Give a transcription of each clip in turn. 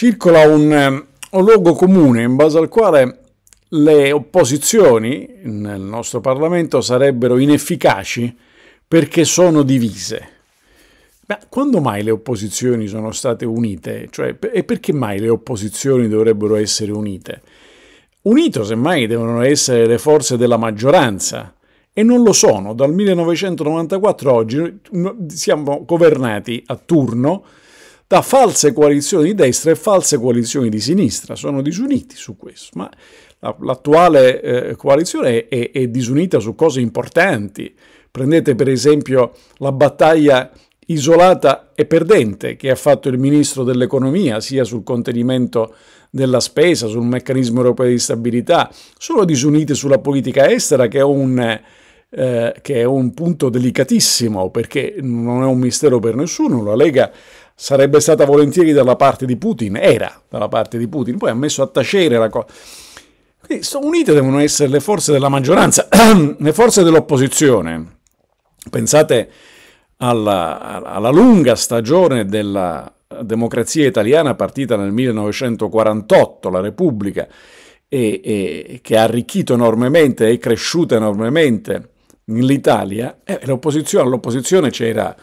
circola un, ehm, un luogo comune in base al quale le opposizioni nel nostro Parlamento sarebbero inefficaci perché sono divise. Ma quando mai le opposizioni sono state unite? Cioè, e perché mai le opposizioni dovrebbero essere unite? Unito semmai devono essere le forze della maggioranza e non lo sono. Dal 1994 oggi siamo governati a turno da false coalizioni di destra e false coalizioni di sinistra, sono disuniti su questo, ma l'attuale eh, coalizione è, è disunita su cose importanti. Prendete per esempio la battaglia isolata e perdente che ha fatto il ministro dell'economia sia sul contenimento della spesa, sul meccanismo europeo di stabilità, sono disunite sulla politica estera che è un, eh, che è un punto delicatissimo perché non è un mistero per nessuno, la Lega sarebbe stata volentieri dalla parte di Putin, era dalla parte di Putin, poi ha messo a tacere la cosa. Quindi sono unite devono essere le forze della maggioranza, le forze dell'opposizione. Pensate alla, alla lunga stagione della democrazia italiana partita nel 1948, la Repubblica, e, e, che ha arricchito enormemente, e cresciuta enormemente l'Italia, eh, all'opposizione c'era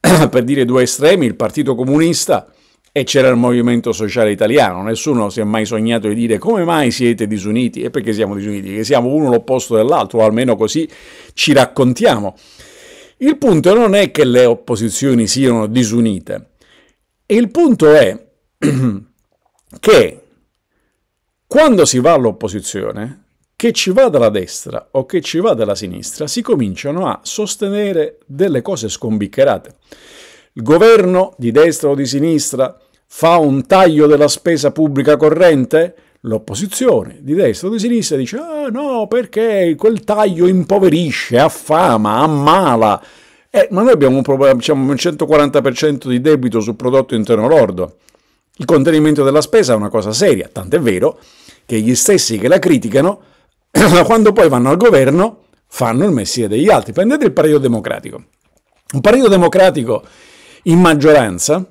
per dire due estremi, il Partito Comunista e c'era il Movimento Sociale Italiano. Nessuno si è mai sognato di dire come mai siete disuniti e perché siamo disuniti, che siamo uno l'opposto dell'altro, o almeno così ci raccontiamo. Il punto non è che le opposizioni siano disunite, il punto è che quando si va all'opposizione che ci va dalla destra o che ci va dalla sinistra, si cominciano a sostenere delle cose scombiccherate. Il governo di destra o di sinistra fa un taglio della spesa pubblica corrente? L'opposizione di destra o di sinistra dice ah no perché quel taglio impoverisce, affama, ammala. Eh, ma noi abbiamo un, diciamo, un 140% di debito sul prodotto interno lordo. Il contenimento della spesa è una cosa seria, tant'è vero che gli stessi che la criticano ma quando poi vanno al governo fanno il messia degli altri. Prendete il Partito Democratico. Un Partito Democratico in maggioranza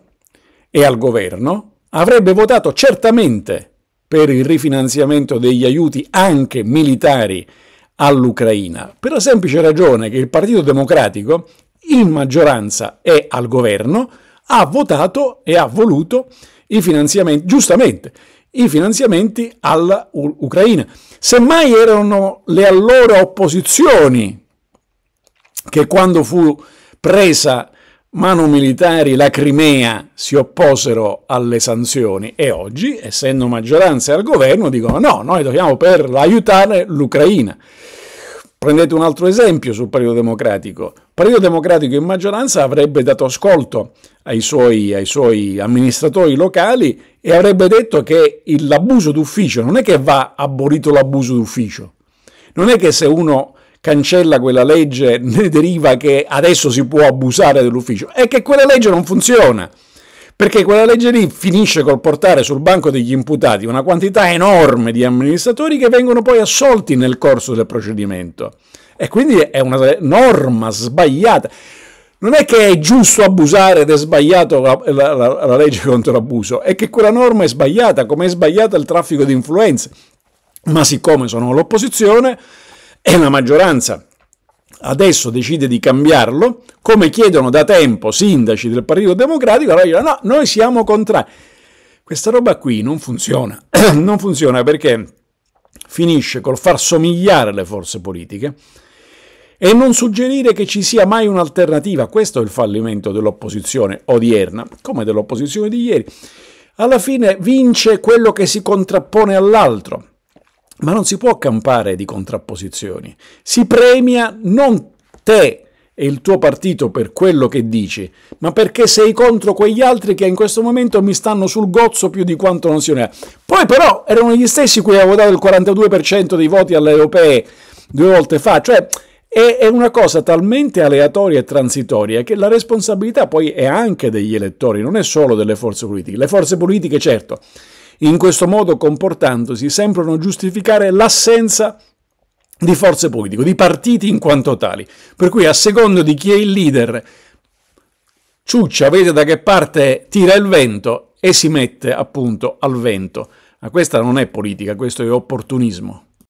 e al governo avrebbe votato certamente per il rifinanziamento degli aiuti anche militari all'Ucraina, per la semplice ragione che il Partito Democratico in maggioranza e al governo ha votato e ha voluto i finanziamenti, giustamente, i finanziamenti all'Ucraina. Semmai erano le allora opposizioni che quando fu presa mano militari la Crimea si opposero alle sanzioni e oggi, essendo maggioranza al governo, dicono no, noi dobbiamo per aiutare l'Ucraina. Prendete un altro esempio sul Partito Democratico. Il Partito Democratico in maggioranza avrebbe dato ascolto ai suoi, ai suoi amministratori locali e avrebbe detto che l'abuso d'ufficio non è che va abolito l'abuso d'ufficio. Non è che se uno cancella quella legge ne deriva che adesso si può abusare dell'ufficio, è che quella legge non funziona perché quella legge lì finisce col portare sul banco degli imputati una quantità enorme di amministratori che vengono poi assolti nel corso del procedimento. E quindi è una norma sbagliata. Non è che è giusto abusare ed è sbagliato la, la, la, la legge contro l'abuso, è che quella norma è sbagliata, come è sbagliato il traffico di influenze. Ma siccome sono l'opposizione e la maggioranza adesso decide di cambiarlo, come chiedono da tempo sindaci del Partito Democratico, allora dicono no, noi siamo contrari. Questa roba qui non funziona, non funziona perché finisce col far somigliare le forze politiche e non suggerire che ci sia mai un'alternativa. Questo è il fallimento dell'opposizione odierna, come dell'opposizione di ieri. Alla fine vince quello che si contrappone all'altro. Ma non si può campare di contrapposizioni. Si premia non te e il tuo partito per quello che dici, ma perché sei contro quegli altri che in questo momento mi stanno sul gozzo più di quanto non siano. Poi però erano gli stessi cui avevo dato il 42% dei voti alle europee due volte fa, cioè è, una cosa talmente aleatoria e transitoria che la responsabilità poi è anche degli elettori, non è solo delle forze politiche. Le forze politiche certo in questo modo comportandosi sembrano giustificare l'assenza di forze politiche, di partiti in quanto tali. Per cui a secondo di chi è il leader, ciuccia, vede da che parte tira il vento e si mette appunto al vento. Ma questa non è politica, questo è opportunismo.